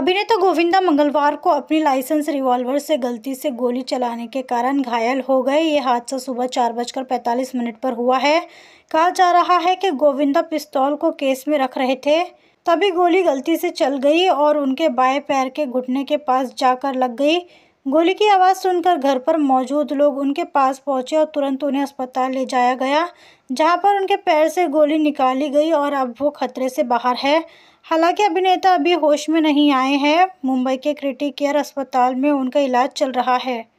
अभिनेता तो गोविंदा मंगलवार को अपनी लाइसेंस रिवॉल्वर से गलती से गोली चलाने के कारण घायल हो गए ये हादसा सुबह चार बजकर पैंतालीस मिनट पर हुआ है कहा जा रहा है कि गोविंदा पिस्तौल को केस में रख रहे थे तभी गोली गलती से चल गई और उनके बाएं पैर के घुटने के पास जाकर लग गई गोली की आवाज़ सुनकर घर पर मौजूद लोग उनके पास पहुंचे और तुरंत उन्हें अस्पताल ले जाया गया जहां पर उनके पैर से गोली निकाली गई और अब वो खतरे से बाहर है हालांकि अभिनेता अभी होश में नहीं आए हैं मुंबई के केयर अस्पताल में उनका इलाज चल रहा है